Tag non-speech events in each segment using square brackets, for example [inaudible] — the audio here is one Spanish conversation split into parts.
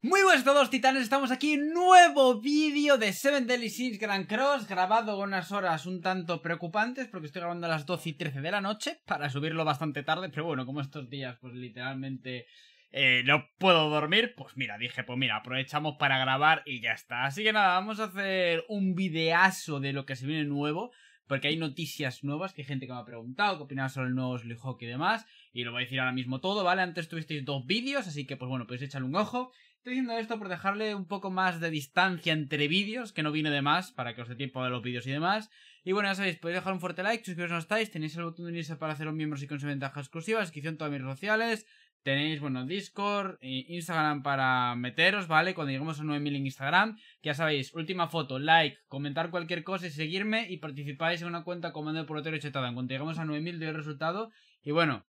Muy buenas todos titanes, estamos aquí en nuevo vídeo de Seven Deadly Sins Grand Cross grabado con unas horas un tanto preocupantes porque estoy grabando a las 12 y 13 de la noche para subirlo bastante tarde, pero bueno, como estos días pues literalmente eh, no puedo dormir, pues mira, dije, pues mira, aprovechamos para grabar y ya está. Así que nada, vamos a hacer un videazo de lo que se viene nuevo porque hay noticias nuevas que hay gente que me ha preguntado, qué opinaba sobre el nuevo Sly y demás, y lo voy a decir ahora mismo todo, ¿vale? Antes tuvisteis dos vídeos, así que pues bueno, podéis echarle un ojo. Estoy diciendo esto por dejarle un poco más de distancia entre vídeos, que no viene de más, para que os dé tiempo de los vídeos y demás. Y bueno, ya sabéis, podéis dejar un fuerte like, suscribiros si no estáis, tenéis el botón de unirse para haceros miembros y con ventajas exclusivas, descripción todas mis redes sociales, tenéis, bueno, Discord, eh, Instagram para meteros, ¿vale? Cuando lleguemos a 9000 en Instagram, ya sabéis, última foto, like, comentar cualquier cosa y seguirme y participáis en una cuenta comando de porotero y chetada. En lleguemos a 9000 doy el resultado y bueno,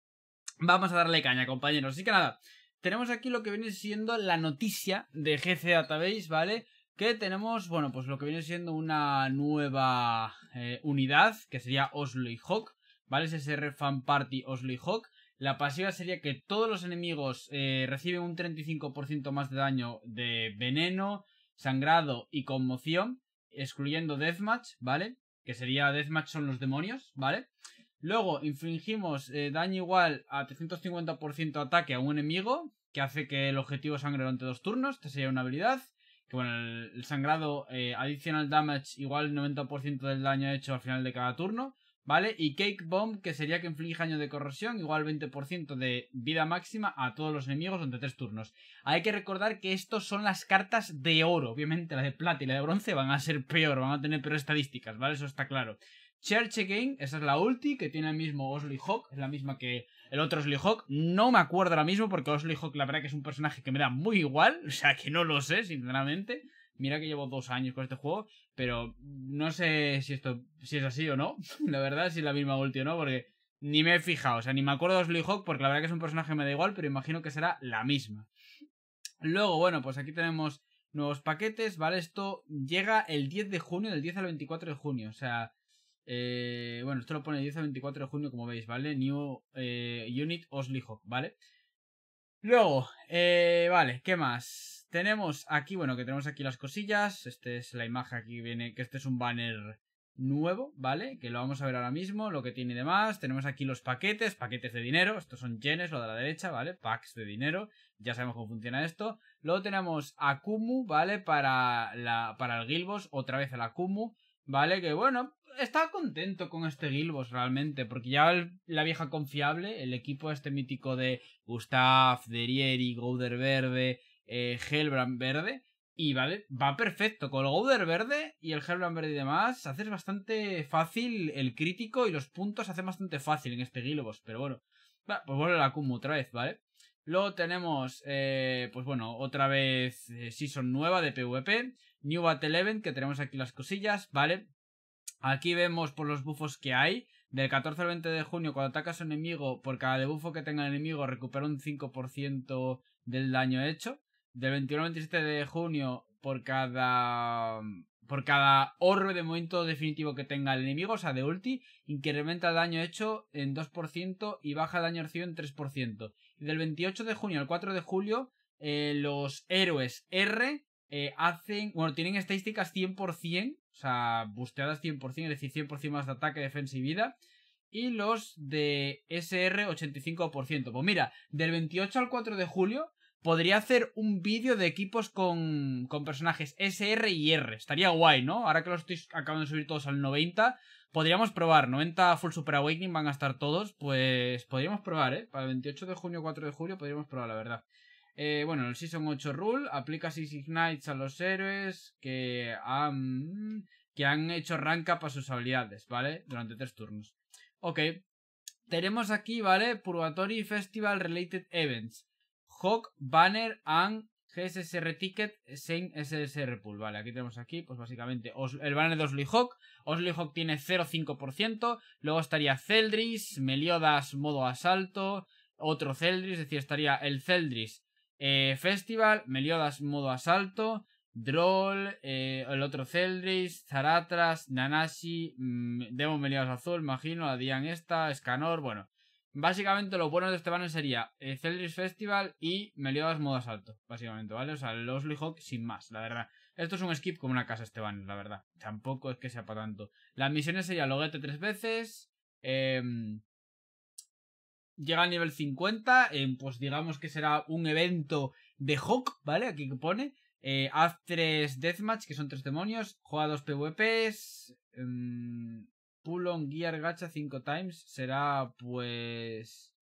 vamos a darle caña, compañeros. Así que nada, tenemos aquí lo que viene siendo la noticia de GC Database, ¿vale? Que tenemos, bueno, pues lo que viene siendo una nueva eh, unidad, que sería Oslo y Hawk, ¿vale? Es Fan Party Oslo y Hawk. La pasiva sería que todos los enemigos eh, reciben un 35% más de daño de veneno, sangrado y conmoción, excluyendo Deathmatch, ¿vale? Que sería Deathmatch son los demonios, ¿vale? Luego infligimos eh, daño igual a 350% ataque a un enemigo, que hace que el objetivo sangre durante dos turnos, esta sería una habilidad. Que bueno, el, sangrado eh, adicional additional damage igual 90% del daño hecho al final de cada turno, ¿vale? Y Cake Bomb, que sería que inflige daño de corrosión, igual 20% de vida máxima a todos los enemigos durante tres turnos. Hay que recordar que estos son las cartas de oro, obviamente las de plata y la de bronce van a ser peor, van a tener peores estadísticas, ¿vale? Eso está claro. Church Again, esa es la ulti que tiene el mismo Osly Hawk, es la misma que el otro Osley Hawk. No me acuerdo ahora mismo porque Osley Hawk la verdad que es un personaje que me da muy igual, [laughs] o sea que no lo sé, sinceramente. Mira que llevo dos años con este juego, pero no sé si esto si es así o no. [laughs] La verdad, si es la misma ulti o no, porque ni me he fijado, o sea, ni me acuerdo de Hawk porque la verdad que es un personaje que me da igual, pero imagino que será la misma. Luego, bueno, pues aquí tenemos nuevos paquetes, ¿vale? Esto llega el 10 de junio, del 10 al 24 de junio, o sea, eh, bueno, esto lo pone 10 a 24 de junio, como veis, ¿vale? New eh, Unit Oslihawk, ¿vale? Luego, eh, vale, ¿qué más? Tenemos aquí, bueno, que tenemos aquí las cosillas. Esta es la imagen aquí viene, que este es un banner nuevo, ¿vale? Que lo vamos a ver ahora mismo, lo que tiene y demás. Tenemos aquí los paquetes, paquetes de dinero. Estos son yenes, lo de la derecha, ¿vale? Packs de dinero. Ya sabemos cómo funciona esto. Luego tenemos Akumu, ¿vale? Para, la, para el Gilbos, otra vez el Akumu, ¿vale? Que bueno, estaba contento con este Gilbos realmente, porque ya la vieja confiable, el equipo este mítico de Gustav, Derieri, Gouder Verde, eh, Helbrand Verde, y vale, va perfecto. Con el Gouder Verde y el Helbrand Verde y demás, haces bastante fácil el crítico y los puntos hace hacen bastante fácil en este Gilbos, pero bueno, pues vuelve la Kumu otra vez, ¿vale? Luego tenemos, eh, pues bueno, otra vez eh, Season nueva de PvP, New Battle Event, que tenemos aquí las cosillas, ¿vale? Aquí vemos por los bufos que hay. Del 14 al 20 de junio, cuando atacas a un enemigo, por cada debufo que tenga el enemigo, recupera un 5% del daño hecho. Del 21 al 27 de junio, por cada por cada orbe de momento definitivo que tenga el enemigo, o sea, de ulti, incrementa el daño hecho en 2% y baja el daño recibido en 3%. Y del 28 de junio al 4 de julio, eh, los héroes R eh, hacen, bueno, tienen estadísticas 100%, o sea, busteadas 100%, es decir, 100% más de ataque, defensa y vida. Y los de SR 85%. Pues mira, del 28 al 4 de julio podría hacer un vídeo de equipos con, personajes SR y R. Estaría guay, ¿no? Ahora que los estoy acabando de subir todos al 90, podríamos probar. 90 Full Super Awakening van a estar todos, pues podríamos probar, ¿eh? Para el 28 de junio, 4 de julio podríamos probar, la verdad. Eh, bueno, el Season 8 Rule aplica 6 Ignites a los héroes que han, que han hecho rank up a sus habilidades, ¿vale? Durante tres turnos. Ok. Tenemos aquí, ¿vale? Purgatory Festival Related Events. Hawk, Banner and GSSR Ticket, Same SSR Pool. Vale, aquí tenemos aquí, pues básicamente, el banner de Osly Hawk. Osly Hawk tiene 0,5%. Luego estaría Celdris, Meliodas, modo asalto, otro Celdris, es decir, estaría el Celdris eh, Festival, Meliodas modo asalto, Droll, eh, el otro Celdris, Zaratras, Nanashi, debo mm, Demon Meliodas Azul, imagino, Adian esta, Escanor, bueno. Básicamente lo bueno de Esteban sería eh, Celdris Festival y Meliodas modo asalto, básicamente, ¿vale? O sea, los Hawk sin más, la verdad. Esto es un skip como una casa Esteban, la verdad. Tampoco es que sea para tanto. Las misiones serían Loguete tres veces, eh, llega al nivel 50, pues digamos que será un evento de Hawk, ¿vale? Aquí que pone. Eh, haz 3 Deathmatch, que son tres demonios. Juega dos PvPs. Em, pull on Gear Gacha 5 times. Será pues.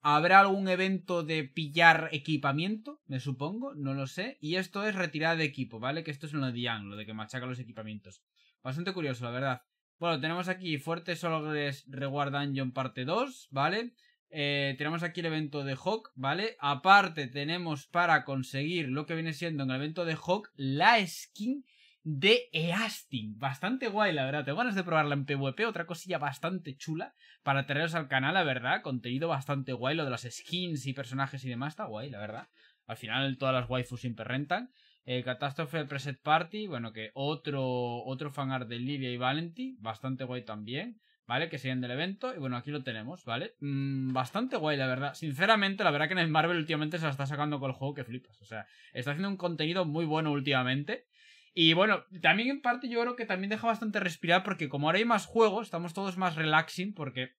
Habrá algún evento de pillar equipamiento, me supongo, no lo sé. Y esto es retirada de equipo, ¿vale? Que esto es lo de Yang, lo de que machaca los equipamientos. Bastante curioso, la verdad. Bueno, tenemos aquí Fuertes Solores Reward Dungeon parte 2, ¿vale? Eh, tenemos aquí el evento de Hawk, ¿vale? Aparte tenemos para conseguir lo que viene siendo en el evento de Hawk la skin de Eastin. Bastante guay, la verdad. Tengo ganas de probarla en PvP, otra cosilla bastante chula para traeros al canal, la verdad. Contenido bastante guay, lo de las skins y personajes y demás, está guay, la verdad. Al final todas las waifus siempre rentan. Eh, Catástrofe Preset Party, bueno, que otro, otro art de Lidia y Valenti, bastante guay también, ¿vale? Que siguen del evento, y bueno, aquí lo tenemos, ¿vale? Mm, bastante guay, la verdad. Sinceramente, la verdad que en Marvel últimamente se la está sacando con el juego que flipas, o sea, está haciendo un contenido muy bueno últimamente. Y bueno, también en parte yo creo que también deja bastante respirar porque como ahora hay más juegos, estamos todos más relaxing porque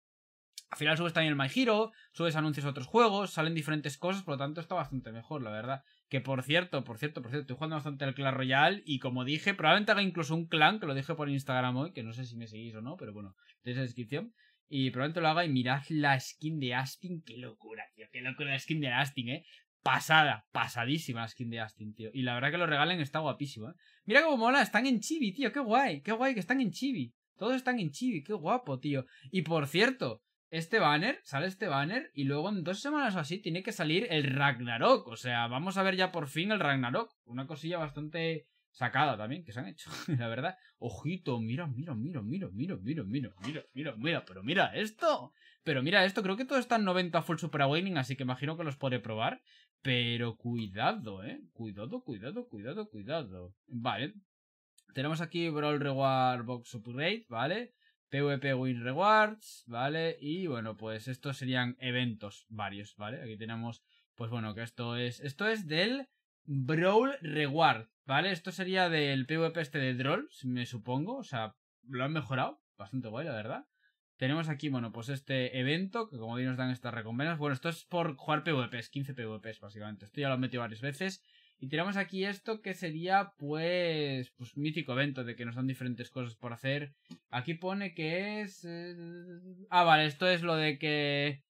al final subes también el My Hero, subes anuncios de otros juegos, salen diferentes cosas, por lo tanto está bastante mejor, la verdad. Que por cierto, por cierto, por cierto, estoy jugando bastante al clan Royale y como dije, probablemente haga incluso un clan, que lo dije por Instagram hoy, que no sé si me seguís o no, pero bueno, tenéis la descripción. Y probablemente lo haga y mirad la skin de Astin, qué locura, tío, qué locura la skin de Astin, eh. Pasada, pasadísima la skin de Astin, tío. Y la verdad que lo regalen está guapísimo, eh. Mira cómo mola, están en chibi, tío, qué guay, qué guay que están en chibi. Todos están en chibi, qué guapo, tío. Y por cierto, este banner, sale este banner y luego en dos semanas o así tiene que salir el Ragnarok. O sea, vamos a ver ya por fin el Ragnarok. Una cosilla bastante sacada también que se han hecho, la verdad. Ojito, mira, mira, mira, mira, mira, mira, mira, mira, mira, mira, pero mira esto. Pero mira esto, creo que todo está en 90 full super awakening, así que imagino que los podré probar. Pero cuidado, eh. Cuidado, cuidado, cuidado, cuidado. Vale. Tenemos aquí Brawl Reward Box Upgrade, ¿vale? PvP Win Rewards, ¿vale? Y bueno, pues estos serían eventos varios, ¿vale? Aquí tenemos, pues bueno, que esto es, esto es del Brawl Reward, ¿vale? Esto sería del PvP este de Drolls, me supongo, o sea, lo han mejorado, bastante guay, la verdad. Tenemos aquí, bueno, pues este evento, que como digo, nos dan estas recompensas. Bueno, esto es por jugar PvPs, 15 PvPs básicamente. Esto ya lo han metido varias veces. Y tenemos aquí esto que sería, pues, pues mítico evento de que nos dan diferentes cosas por hacer. Aquí pone que es... Eh, ah, vale, esto es lo de que...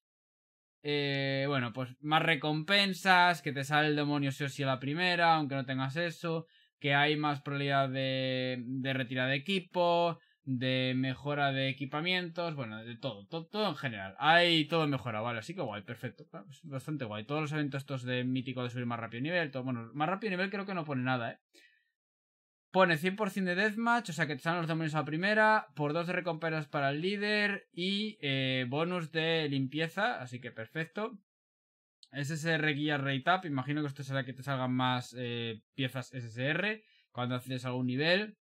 Eh, bueno, pues más recompensas, que te sale el demonio sí o sí a la primera, aunque no tengas eso, que hay más probabilidad de, de retirar de equipo, de mejora de equipamientos, bueno, de todo, todo, en general. Hay todo mejora, vale, así que guay, perfecto. Bastante guay. Todos los eventos estos de mítico de subir más rápido nivel, todo, bueno, más rápido nivel creo que no pone nada, ¿eh? Pone 100% de deathmatch, o sea que te salen los demonios a la primera, por dos recompensas para el líder y eh, bonus de limpieza, así que perfecto. SSR guía rate up, imagino que esto será que te salgan más eh, piezas SSR cuando haces algún nivel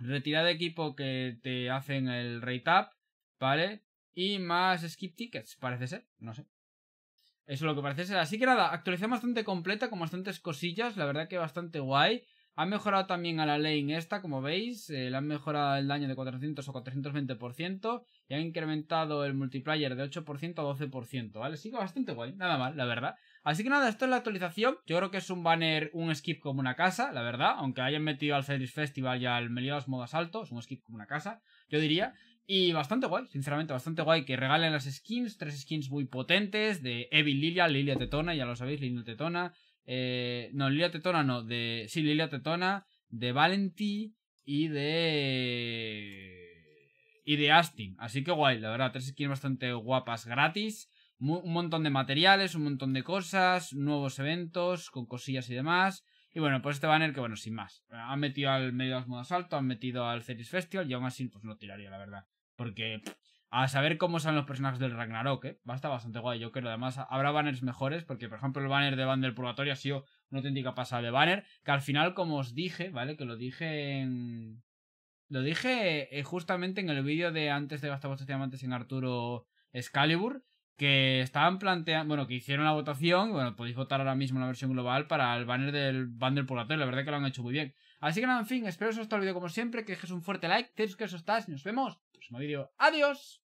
retirada de equipo que te hacen el rate up, ¿vale? Y más skip tickets, parece ser, no sé. Eso es lo que parece ser. Así que nada, actualización bastante completa, con bastantes cosillas, la verdad que bastante guay. Ha mejorado también a la lane esta, como veis, eh, le han mejorado el daño de 400 o 420% y han incrementado el multiplayer de 8% a 12%, ¿vale? sigo bastante guay, nada mal, la verdad. Así que nada, esto es la actualización. Yo creo que es un banner, un skip como una casa, la verdad. Aunque hayan metido al Series Festival y al Meliodas Modas altos, es un skip como una casa, yo diría. Y bastante guay, sinceramente, bastante guay que regalen las skins, tres skins muy potentes de Evil Lilia, Lilia Tetona, ya lo sabéis, Lilia Tetona. Eh, no, Lilia Tetona no, de... Sí, Lilia Tetona, de Valenti y de... Y de Astin. Así que guay, la verdad, tres skins bastante guapas gratis un montón de materiales, un montón de cosas, nuevos eventos con cosillas y demás. Y bueno, pues este banner que bueno, sin más. Han metido al medio de alto, han metido al Ceris Festival y aún así pues no tiraría, la verdad. Porque a saber cómo son los personajes del Ragnarok, ¿eh? va bastante guay. Yo creo, además, habrá banners mejores, porque por ejemplo el banner de Van del Purgatorio ha sido una auténtica pasada de banner, que al final, como os dije, ¿vale? Que lo dije en... Lo dije eh, justamente en el vídeo de antes de gastar vuestros diamantes en Arturo Excalibur, que estaban planteando, bueno, que hicieron la votación, bueno, podéis votar ahora mismo la versión global para el banner del banner por la la verdad que lo han hecho muy bien. Así que nada, en fin, espero que os haya gustado el vídeo como siempre, que dejes un fuerte like, que os estás y nos vemos. en el Próximo vídeo, adiós.